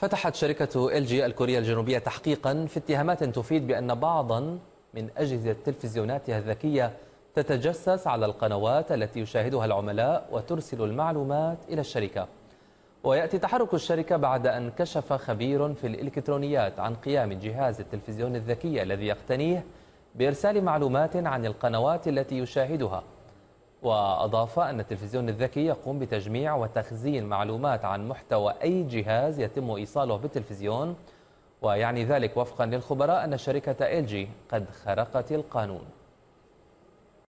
فتحت شركة ال جي الكورية الجنوبية تحقيقا في اتهامات تفيد بأن بعضا من أجهزة تلفزيوناتها الذكية تتجسس على القنوات التي يشاهدها العملاء وترسل المعلومات إلى الشركة ويأتي تحرك الشركة بعد أن كشف خبير في الإلكترونيات عن قيام جهاز التلفزيون الذكي الذي يقتنيه بإرسال معلومات عن القنوات التي يشاهدها وأضاف أن التلفزيون الذكي يقوم بتجميع وتخزين معلومات عن محتوى أي جهاز يتم إيصاله بالتلفزيون ويعني ذلك وفقا للخبراء أن شركة جي قد خرقت القانون